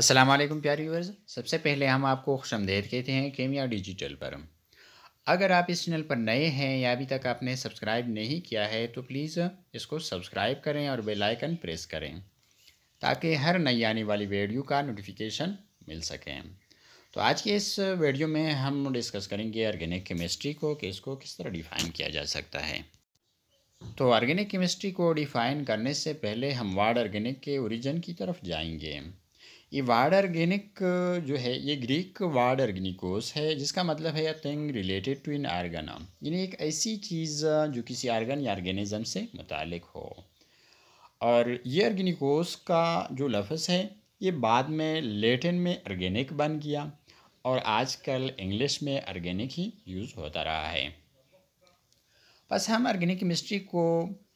असलम प्यारे व्यूअर्स सबसे पहले हम आपको खुश आमदेद कहते हैं केमिया डिजिटल पर अगर आप इस चैनल पर नए हैं या अभी तक आपने सब्सक्राइब नहीं किया है तो प्लीज़ इसको सब्सक्राइब करें और बेल आइकन प्रेस करें ताकि हर नई आने वाली वीडियो का नोटिफिकेशन मिल सके तो आज के इस वीडियो में हम डिस्कस करेंगे ऑर्गेनिक केमिस्ट्री को कि इसको किस तरह डिफ़ाइन किया जा सकता है तो ऑर्गेनिक केमिस्ट्री को डिफ़ाइन करने से पहले हम वार्ड ऑर्गेनिक के ओरिजिन की तरफ जाएंगे ये वार्ड ऑर्गेनिक जो है ये ग्रीक वार्ड ऑर्गेनिकोस है जिसका मतलब है thing related to in organic यानी एक ऐसी चीज़ जो किसी आर्गन या आर्गेनिज़म से मुतल हो और ये ऑर्गेनिकोस का जो लफ्ज़ है ये बाद में लेटिन में ऑर्गेनिक बन गया और आजकल इंग्लिश में ऑर्गेनिक ही यूज़ होता रहा है बस हम ऑर्गेनिक केमिस्ट्री को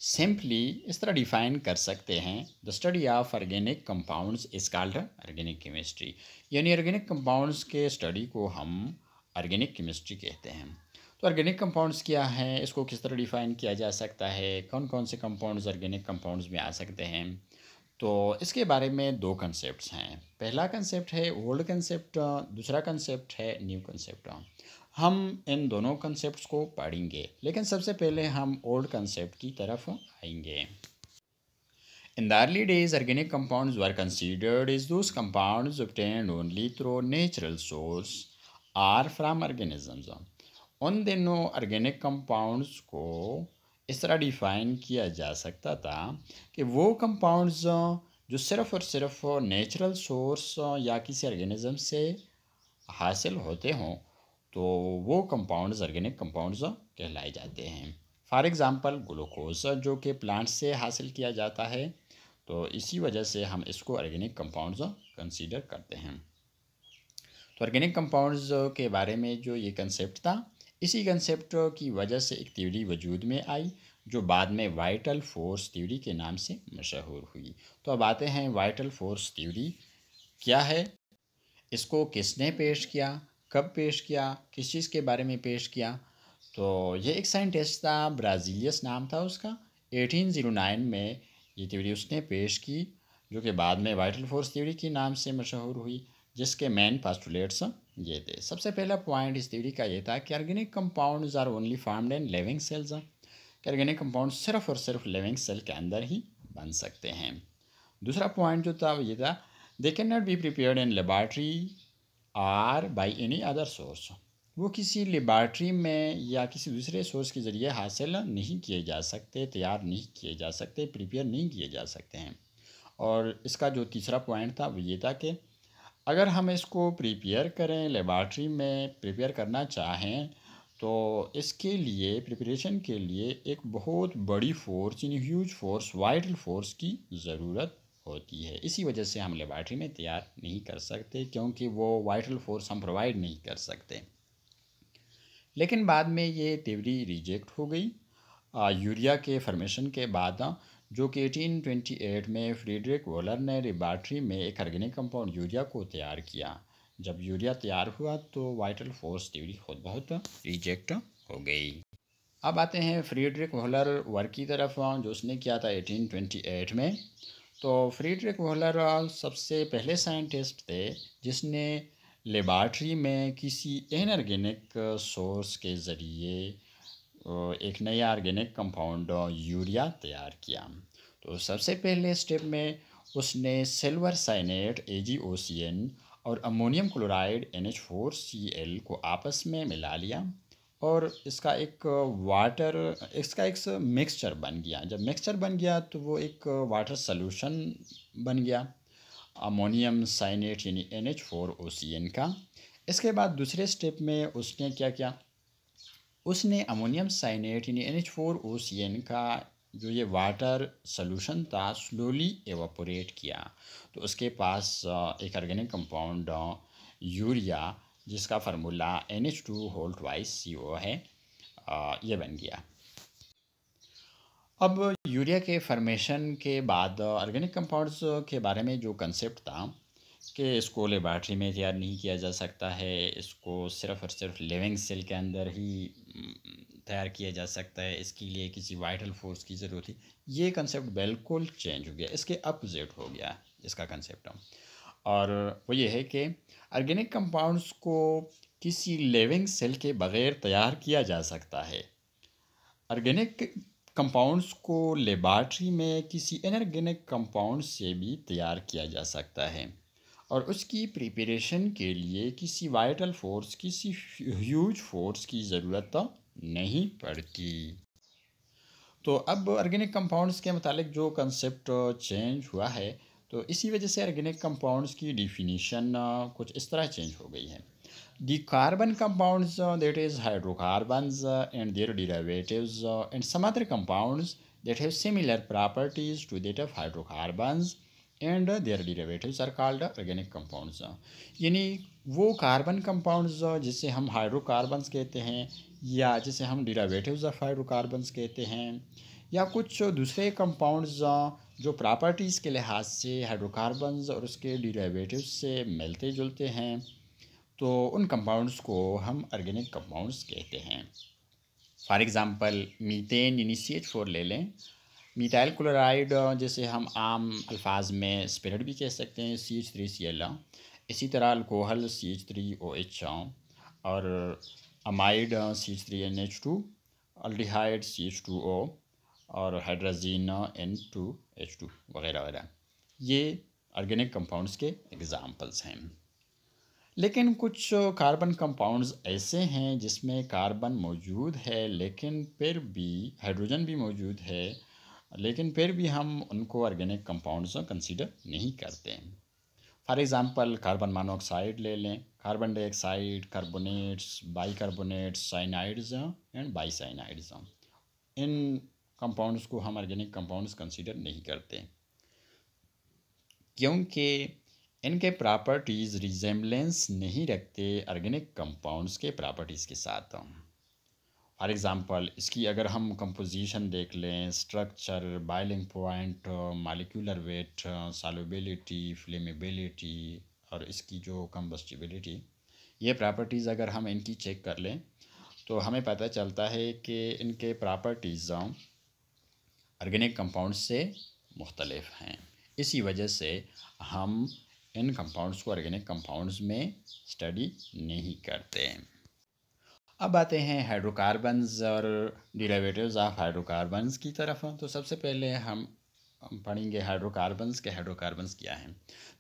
सिंपली इस तरह डिफाइन कर सकते हैं the study of organic compounds is called organic chemistry यानी ऑर्गेनिक कंपाउंड्स के स्टडी को हम ऑर्गेनिक केमिस्ट्री कहते हैं तो ऑर्गेनिक कंपाउंड्स क्या है इसको किस तरह डिफाइन किया जा सकता है कौन कौन से कंपाउंड्स ऑर्गेनिक कंपाउंड्स में आ सकते हैं तो इसके बारे में दो कंसेप्ट हैं पहला कंसेप्ट है ओल्ड कंसेप्ट दूसरा कंसेप्ट है न्यू कंसेप्ट हम इन दोनों कंसेप्ट को पढ़ेंगे लेकिन सबसे पहले हम ओल्ड कंसेप्ट की तरफ आएंगे in earlier days days, organic compounds were considered as those compounds obtained only through natural source or उन दिनों ऑर्गेनिक कंपाउंड्स को इस तरह डिफाइन किया जा सकता था कि वो कंपाउंड्स जो सिर्फ और सिर्फ नेचुरल सोर्स या किसी ऑर्गेनिज्म से हासिल होते हों तो वो कंपाउंड्स ऑर्गेनिक कंपाउंड्स कहलाए जाते हैं फॉर एग्ज़ाम्पल ग्लूकोज जो कि प्लांट से हासिल किया जाता है तो इसी वजह से हम इसको ऑर्गेनिक कंपाउंड्स कंसीडर करते हैं तो ऑर्गेनिक कंपाउंड्स के बारे में जो ये कंसेप्ट था इसी कंसेप्ट की वजह से एक थ्योरी वजूद में आई जो बाद में वाइटल फोर्स थ्योरी के नाम से मशहूर हुई तो अब आते हैं वाइटल फोर्स थ्योरी क्या है इसको किसने पेश किया कब पेश किया किस चीज़ के बारे में पेश किया तो ये एक साइंटिस्ट था ब्राज़ीलियस नाम था उसका 1809 में ये थ्योरी उसने पेश की जो कि बाद में वाइटल फोर्स थ्योरी के नाम से मशहूर हुई जिसके मेन पास्टुलेट्स ये थे सबसे पहला पॉइंट इस थ्योरी का ये था कि organic compounds are only form and living cells कि ऑर्गेनिक कंपाउंड सिर्फ और सिर्फ लिविंग सेल के अंदर ही बन सकते हैं दूसरा पॉइंट जो था वो ये था they can not be prepare in laboratory or by any other source वो किसी लेबार्ट्री में या किसी दूसरे सोर्स के ज़रिए हासिल नहीं किए जा सकते तैयार नहीं किए जा सकते प्रिपेयर नहीं किए जा सकते हैं और इसका जो तीसरा पॉइंट था वो ये था कि अगर हम इसको प्रिपेयर करें लेबार्ट्री में प्रिपेयर करना चाहें तो इसके लिए प्रिपरेशन के लिए एक बहुत बड़ी फ़ोर्स यानी ह्यूज फोर्स वाइटल फोर्स की ज़रूरत होती है इसी वजह से हम लेबॉर्ट्री में तैयार नहीं कर सकते क्योंकि वो वाइटल फोर्स हम प्रोवाइड नहीं कर सकते लेकिन बाद में ये तेवरी रिजेक्ट हो गई यूरिया के फॉर्मेशन के बाद जो कि 1828 में फ्रीडरिक वोलर ने लेबॉर्ट्री में एक अर्गेनिक कंपाउंड यूरिया को तैयार किया जब यूरिया तैयार हुआ तो वाइटल फोर्स थ्योरी खुद बहुत रिजेक्ट हो गई अब आते हैं फ्रीडरिक वोलर वर्क की तरफ जो उसने किया था एटीन में तो फ्रीडरिक वोहलरॉल सबसे पहले साइंटिस्ट थे जिसने लेबार्ट्री में किसी इनऑर्गेनिक सोर्स के ज़रिए एक नया आर्गेनिक कंपाउंड यूरिया तैयार किया तो सबसे पहले स्टेप में उसने सिल्वर साइनेट ए और ammonium chloride N H four C L को आपस में मिला लिया और इसका एक वाटर इसका एक मिक्सचर बन गया जब मिक्सचर बन गया तो वो एक वाटर सोल्यूशन बन गया अमोनियम साइनेट यानी N H four O C N का इसके बाद दूसरे स्टेप में उसने क्या किया उसने अमोनियम साइनेट यानी N H four O C N का जो ये वाटर सोल्यूशन था स्लोली एवापोरेट किया तो उसके पास एक ऑर्गेनिक कंपाउंड यूरिया जिसका formula N H two whole twice C O है यह ये बन गया अब यूरिया के फॉर्मेशन के बाद ऑर्गेनिक कंपाउंड्स के बारे में जो कंसेप्ट था कि इसको लेबार्ट्री में तैयार नहीं किया जा सकता है इसको सिर्फ और सिर्फ लिविंग सेल के अंदर ही हम्म, तैयार किया जा सकता है इसके लिए किसी वाइटल फोर्स की ज़रूरत थी ये कंसेप्ट बिल्कुल चेंज हो गया इसके अपोजिट हो गया इसका कंसेप्ट और वो ये है कि ऑर्गेनिक कंपाउंड्स को किसी लिविंग सेल के बग़ैर तैयार किया जा सकता है ऑर्गेनिक कंपाउंड्स को लेबार्ट्री में किसी इनऑर्गेनिक कंपाउंड से भी तैयार किया जा सकता है और उसकी प्रिपरेशन के लिए किसी वाइटल फोर्स किसी ह्यूज फोर्स की ज़रूरत तो नहीं पड़ती तो अब ऑर्गेनिक कंपाउंड्स के मतलब जो कंसेप्ट चेंज हुआ है तो इसी वजह से ऑर्गेनिक कंपाउंड्स की डिफिनीशन कुछ इस तरह चेंज हो गई है the carbon compound that is hydrocarbon and their derivative and some other compounds that have similar properties to that of hydrocarbon and their derivative are called organic compound यानी वो carbon compound जिसे हम hydrocarbon कहते हैं या जिसे हम डिरावेटिव of hydrocarbons कहते हैं या कुछ दूसरे कंपाउंड्स जो प्रॉपर्टीज़ के लिहाज से हाइड्रोकार्बन और उसके डिरेवेटिव्स से मिलते जुलते हैं तो उन कंपाउंड्स को हम ऑर्गेनिक कंपाउंड्स कहते हैं फॉर एग्ज़ाम्पल मीथेन यानी सी एच फोर ले लें मीथाइल क्लोराइड जैसे हम आम अल्फाज में स्पिरिट भी कह सकते हैं C H three C L इसी तरह alcohol C H three O H और amide C H three N H two aldehyde C H two O और hydrazine N two H two वगैरह वगैरह ये ऑर्गेनिक कंपाउंड्स के एग्ज़ाम्पल्स हैं लेकिन कुछ कार्बन कंपाउंड्स ऐसे हैं जिसमें कार्बन मौजूद है लेकिन फिर भी हाइड्रोजन भी मौजूद है लेकिन फिर भी हम उनको ऑर्गेनिक कंपाउंड्स कंसीडर नहीं करते हैं फॉर एग्ज़ाम्पल कार्बन मोनोऑक्साइड ले लें carbon dioxide carbonates bicarbonates cyanides and bicyanides इन कंपाउंड्स को हम ऑर्गेनिक कंपाउंड्स कंसीडर नहीं करते क्योंकि इनके प्रॉपर्टीज़ रिजेम्बलेंस नहीं रखते ऑर्गेनिक कंपाउंड्स के प्रॉपर्टीज़ के साथ फॉर एग्ज़ाम्पल इसकी अगर हम कंपोजिशन देख लें structure boiling point molecular weight solubility flammability और इसकी जो कम्बस्टिबिलिटी ये प्रॉपर्टीज़ अगर हम इनकी चेक कर लें तो हमें पता चलता है कि इनके प्रॉपर्टीज़ ऑर्गेनिक कंपाउंड्स से मुख्तलफ हैं इसी वजह से हम इन कंपाउंड्स को ऑर्गेनिक कंपाउंड्स में स्टडी नहीं करते अब आते हैं हाइड्रोकार्बन्स और डिरेवेटिव्स ऑफ हाइड्रोकार्बन्स की तरफ तो सबसे पहले हम पढ़ेंगे हाइड्रोकार्बन्स के हाइड्रोकार्बन्स क्या हैं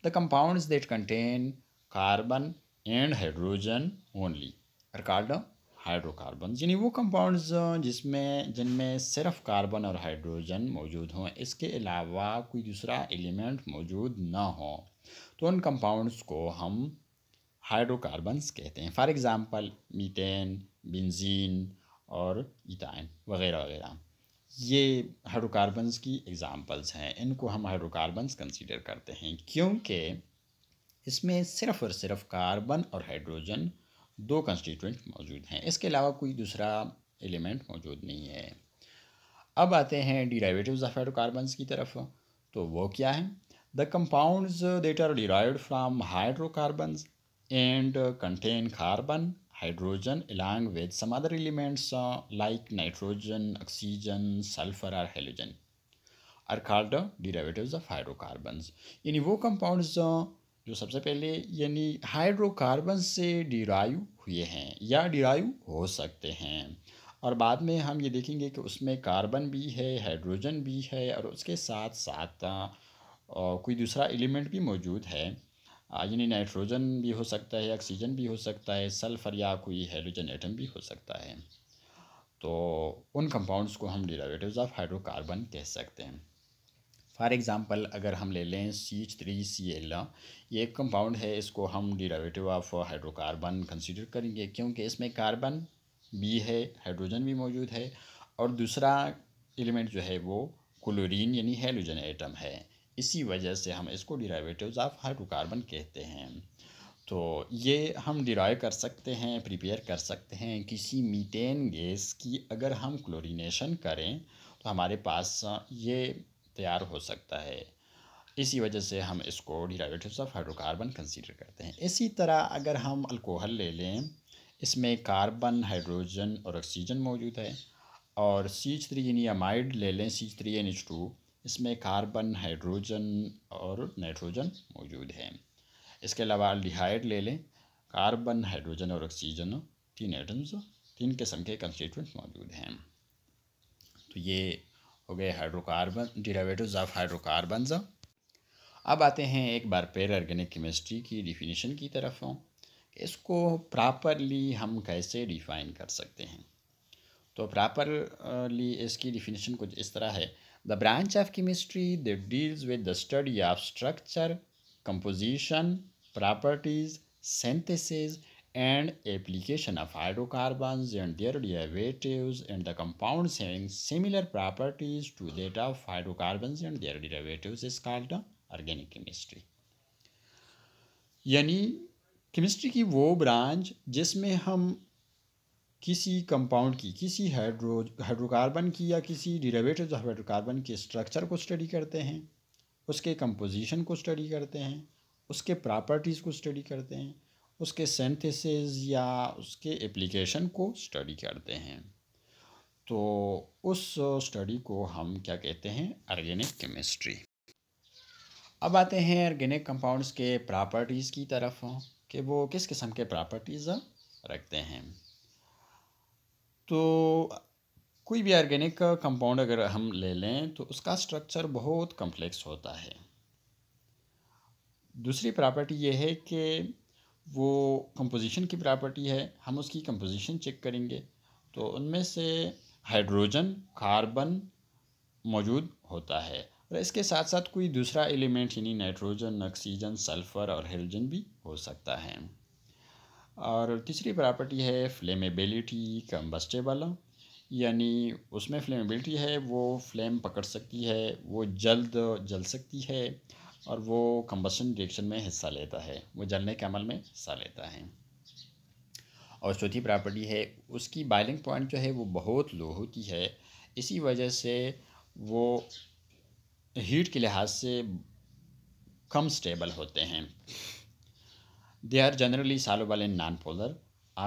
the compounds that contain carbon and hydrogen only are called hydrocarbon यानी वो कंपाउंड्स जिसमें जिनमें सिर्फ कार्बन और हाइड्रोजन मौजूद हों इसके अलावा कोई दूसरा एलिमेंट मौजूद ना हो तो उन कंपाउंड्स को हम हाइड्रोकार्बन्स कहते हैं फॉर एग्ज़ाम्पल मीथेन बेंजीन और इथाइन वगैरह वगैरह ये हाइड्रोकार्बन्स की एग्ज़ाम्पल्स हैं इनको हम हाइड्रोकार्बन्स कंसीडर करते हैं क्योंकि इसमें सिर्फ़ और सिर्फ कार्बन और हाइड्रोजन दो कंस्टिट्यूंट मौजूद हैं इसके अलावा कोई दूसरा एलिमेंट मौजूद नहीं है अब आते हैं डिराइवेटिव ऑफ हाइड्रोकार्बन की तरफ तो वो क्या है the compounds that are derive from hydrocarbon and contain carbon hydrogen along with some other elements like nitrogen oxygen sulfur sulfur or are are derivative of hydrocarbon यानी वो कंपाउंड जो सबसे पहले यानी हाइड्रोकार्बन से डिराइव हुए हैं या डिराइव हो सकते हैं और बाद में हम ये देखेंगे कि उसमें कार्बन भी है हाइड्रोजन भी है और उसके साथ साथ कोई दूसरा एलिमेंट भी मौजूद है यानी नाइट्रोजन भी हो सकता है ऑक्सीजन भी हो सकता है सल्फ़र या कोई हाइड्रोजन एटम भी हो सकता है तो उन कंपाउंड्स को हम डिरावेटिव्स ऑफ हाइड्रोकार्बन कह सकते हैं फॉर एग्ज़ाम्पल अगर हम ले लें C H three C L ये एक कंपाउंड है इसको हम डिरावेटिव ऑफ हाइड्रोकार्बन कंसिडर करेंगे क्योंकि इसमें कार्बन भी है हाइड्रोजन भी मौजूद है और दूसरा एलिमेंट जो है वो क्लोरीन यानी हेलोजन एटम है इसी वजह से हम इसको डिरावेटिव्स ऑफ हाइड्रोकार्बन कहते हैं तो ये हम डिराइव कर सकते हैं प्रिपेयर कर सकते हैं किसी मीटेन गैस की अगर हम क्लोरीनेशन करें तो हमारे पास ये तैयार हो सकता है इसी वजह से हम इसको डिराइवेटिव्स ऑफ हाइड्रोकार्बन कंसीडर करते हैं इसी तरह अगर हम अल्कोहल ले लें इसमें कार्बन हाइड्रोजन और ऑक्सीजन मौजूद है और सी थ्री यानी अमाइड ले लें C three N H two इसमें कार्बन हाइड्रोजन और नाइट्रोजन मौजूद है इसके अलावा अल्डिहाइड ले लें कार्बन हाइड्रोजन और ऑक्सीजन तीन आइटम्स तीन किस्म के कंस्टिट्यूंट मौजूद हैं तो ये हो गए हाइड्रोकार्बन डिरावेटिव्स ऑफ हाइड्रोकार्बन अब आते हैं एक बार फिर ऑर्गेनिक केमिस्ट्री की डिफिनीशन की तरफ इसको प्रॉपरली हम कैसे डिफाइन कर सकते हैं तो प्रॉपरली इसकी डिफिनीशन कुछ इस तरह है the branch of chemistry the deals with the study of structure composition properties synthesis and application of hydrocarbons and their derivatives and the compounds having similar properties to that of hydrocarbons and their derivatives is called the organic chemistry. यानी chemistry की वो branch जिसमें हम किसी compound की किसी hydro hydrocarbon की या किसी डिरेवेटिव हाइड्रोकार्बन के स्ट्रक्चर को स्टडी करते हैं उसके कंपोजिशन को स्टडी करते हैं उसके प्रॉपर्टीज़ को स्टडी करते हैं उसके सेंथिसिस या उसके एप्लीकेशन को स्टडी करते हैं तो उस स्टडी को हम क्या कहते हैं ऑर्गेनिक केमिस्ट्री अब आते हैं ऑर्गेनिक कंपाउंड्स के प्रॉपर्टीज़ की तरफ कि वो किस किस्म के प्रॉपर्टीज़ रखते हैं तो कोई भी ऑर्गेनिक कंपाउंड अगर हम ले लें तो उसका स्ट्रक्चर बहुत कम्प्लेक्स होता है दूसरी प्रॉपर्टी ये है कि वो कंपोजिशन की प्रॉपर्टी है हम उसकी कंपोजिशन चेक करेंगे तो उनमें से हाइड्रोजन कार्बन मौजूद होता है और इसके साथ साथ कोई दूसरा एलिमेंट यानी नाइट्रोजन ऑक्सीजन सल्फर और हेलोजन भी हो सकता है और तीसरी प्रॉपर्टी है फ्लेमेबिलिटी कम्बस्टेबल यानी उसमें फ्लेमेबिलिटी है वो फ्लेम पकड़ सकती है वो जल्द जल सकती है और वो कम्बसन रिएक्शन में हिस्सा लेता है वो जलने के अमल में हिस्सा लेता है और चौथी प्रॉपर्टी है उसकी बाइलिंग पॉइंट जो है वो बहुत लो होती है इसी वजह से वो हीट के लिहाज से कम स्टेबल होते हैं they are generally soluble in non polar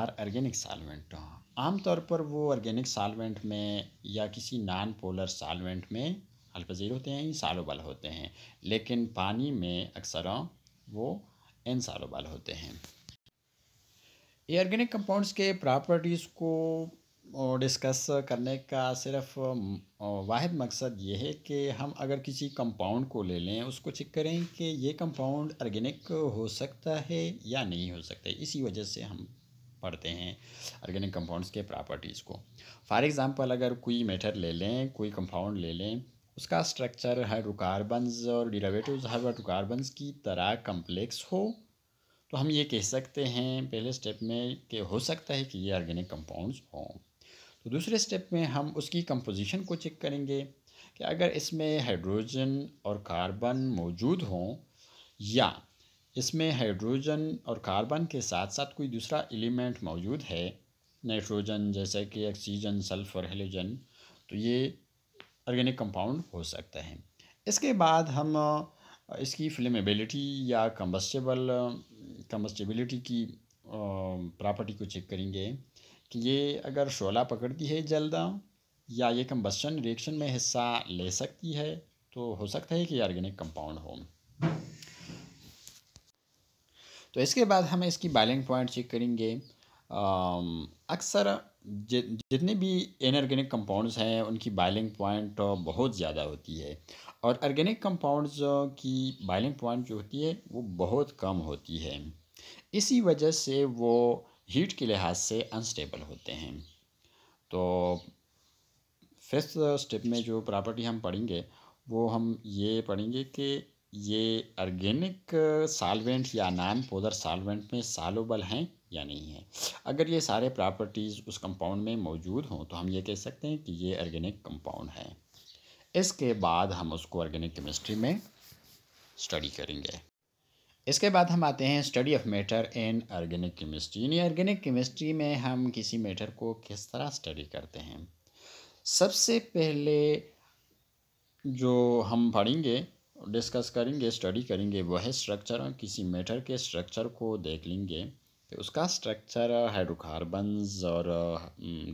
or organic solvent आमतौर पर वो ऑर्गेनिक सालवेंट में या किसी नॉन पोलर सालवेंट में अल्पज़ीर होते हैं सालों बाल होते हैं लेकिन पानी में अक्सर वो इन सालोबल होते हैं ये ऑर्गेनिक कंपाउंड्स के प्रॉपर्टीज़ को डिस्कस करने का सिर्फ वाद मकसद ये है कि हम अगर किसी कंपाउंड को ले लें उसको चेक करें कि ये कंपाउंड ऑर्गेनिक हो सकता है या नहीं हो सकता इसी वजह से हम पढ़ते हैं ऑर्गेनिक कंपाउंड्स के प्रॉपर्टीज़ को फॉर एग्ज़ाम्पल अगर कोई मेटर ले लें कोई कंपाउंड ले लें उसका स्ट्रक्चर हाइड्रोकार्बन्स और डिरेवेटिव हाइड्रोकार्बन्स की तरह कम्प्लेक्स हो तो हम ये कह सकते हैं पहले स्टेप में कि हो सकता है कि ये ऑर्गेनिक कंपाउंड्स हों तो दूसरे स्टेप में हम उसकी कंपोजिशन को चेक करेंगे कि अगर इसमें हाइड्रोजन और कार्बन मौजूद हों या इसमें हाइड्रोजन और कार्बन के साथ साथ कोई दूसरा एलिमेंट मौजूद है नाइट्रोजन जैसे कि ऑक्सीजन सल्फर हेलोजन तो ये ऑर्गेनिक कंपाउंड हो सकता है इसके बाद हम इसकी फ्लेमेबिलिटी या कम्बस्टेबल कम्बस्टेबिलिटी की प्रॉपर्टी को चेक करेंगे कि ये अगर शोला पकड़ती है जल्दा या ये कम्बस्टन रिएक्शन में हिस्सा ले सकती है तो हो सकता है कि ऑर्गेनिक कंपाउंड हो तो इसके बाद हम इसकी बाइलिंग पॉइंट चेक करेंगे अक्सर जितने भी इनऑर्गेनिक कंपाउंड्स हैं उनकी बाइलिंग पॉइंट बहुत ज़्यादा होती है और ऑर्गेनिक कंपाउंड्स की बाइलिंग पॉइंट जो होती है वो बहुत कम होती है इसी वजह से वो हीट के लिहाज से अनस्टेबल होते हैं तो फिफ्थ स्टेप में जो प्रॉपर्टी हम पढ़ेंगे वो हम ये पढ़ेंगे कि ये ऑर्गेनिक सॉल्वेंट या नॉन पोदर सॉल्वेंट में सालोबल हैं या नहीं है अगर ये सारे प्रॉपर्टीज़ उस कंपाउंड में मौजूद हों तो हम ये कह सकते हैं कि ये ऑर्गेनिक कंपाउंड है इसके बाद हम उसको ऑर्गेनिक केमिस्ट्री में स्टडी करेंगे इसके बाद हम आते हैं study of matter in organic chemistry यानी ऑर्गेनिक केमिस्ट्री में हम किसी मैटर को किस तरह स्टडी करते हैं सबसे पहले जो हम पढ़ेंगे डिस्कस करेंगे स्टडी करेंगे वह स्ट्रक्चर किसी मैटर के स्ट्रक्चर को देख लेंगे तो उसका स्ट्रक्चर हाइड्रोकार्बन और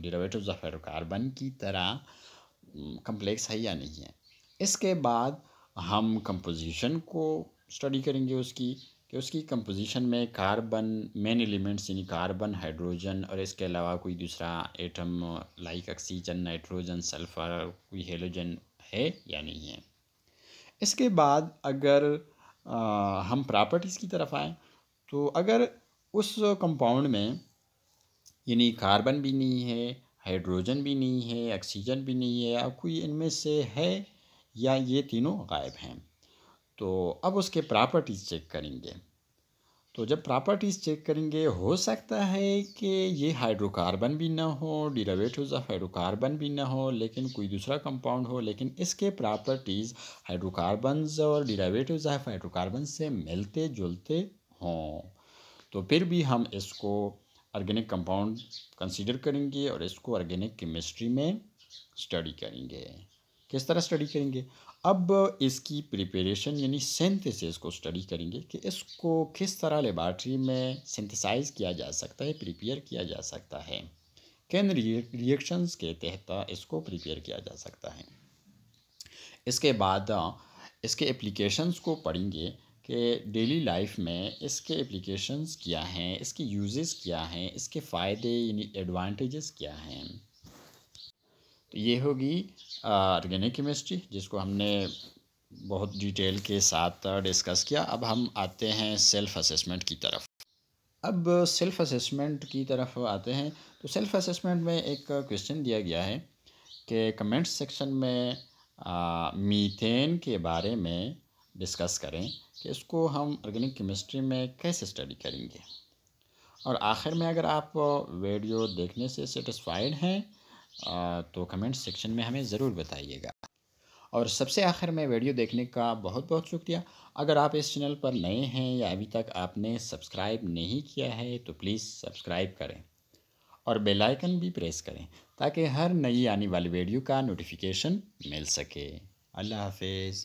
डिरेवेटिव ऑफ हाइड्रोकार्बन की तरह कम्प्लेक्स हम्म, है या नहीं है इसके बाद हम कंपोजिशन को स्टडी करेंगे उसकी कि उसकी कंपोजिशन में कार्बन मेन एलिमेंट्स यानी कार्बन हाइड्रोजन और इसके अलावा कोई दूसरा atom like oxygen nitrogen sulfur कोई हेलोजन है या नहीं है इसके बाद अगर आ, हम प्रॉपर्टीज़ की तरफ आएँ तो अगर उस कंपाउंड में यानी कार्बन भी नहीं है हाइड्रोजन भी नहीं है ऑक्सीजन भी नहीं है अब कोई इनमें से है या ये तीनों गायब हैं तो अब उसके प्रॉपर्टीज़ चेक करेंगे तो जब प्रॉपर्टीज़ चेक करेंगे हो सकता है कि ये हाइड्रोकार्बन भी ना हो डिरावेटिव्स ऑफ हाइड्रोकार्बन भी ना हो लेकिन कोई दूसरा कंपाउंड हो लेकिन इसके प्रॉपर्टीज़ हाइड्रोकार्बन्स और डिरावेटिव्स ऑफ हाइड्रोकार्बन से मिलते जुलते हों तो फिर भी हम इसको ऑर्गेनिक कंपाउंड कंसीडर करेंगे और इसको ऑर्गेनिक केमिस्ट्री में स्टडी करेंगे किस तरह स्टडी करेंगे अब इसकी प्रिपरेशन यानी सिंथेसिस को स्टडी करेंगे कि इसको किस तरह लेबार्ट्री में सिंथेसाइज किया जा सकता है प्रिपेयर किया जा सकता है किन रिएक्शंस के तहत इसको प्रिपेयर किया जा सकता है इसके बाद इसके एप्लीकेशंस को पढ़ेंगे के डेली लाइफ में इसके एप्लीकेशंस क्या हैं इसके यूजेस क्या हैं इसके फ़ायदे यानी एडवांटेजेस क्या हैं तो ये होगी ऑर्गेनिक केमिस्ट्री जिसको हमने बहुत डिटेल के साथ डिस्कस किया अब हम आते हैं सेल्फ असेसमेंट की तरफ अब सेल्फ असेसमेंट की तरफ आते हैं तो सेल्फ असेसमेंट में एक क्वेश्चन दिया गया है कि कमेंट्स सेक्शन में मीथेन के बारे में डिस्कस करें कि इसको हम ऑर्गेनिक केमिस्ट्री में कैसे स्टडी करेंगे और आखिर में अगर आप वीडियो देखने से सेटिस्फाइड हैं तो कमेंट सेक्शन में हमें ज़रूर बताइएगा और सबसे आखिर में वीडियो देखने का बहुत बहुत शुक्रिया अगर आप इस चैनल पर नए हैं या अभी तक आपने सब्सक्राइब नहीं किया है तो प्लीज़ सब्सक्राइब करें और बेल आइकन भी प्रेस करें ताकि हर नई आने वाली वीडियो का नोटिफिकेशन मिल सके अल्लाह हाफिज़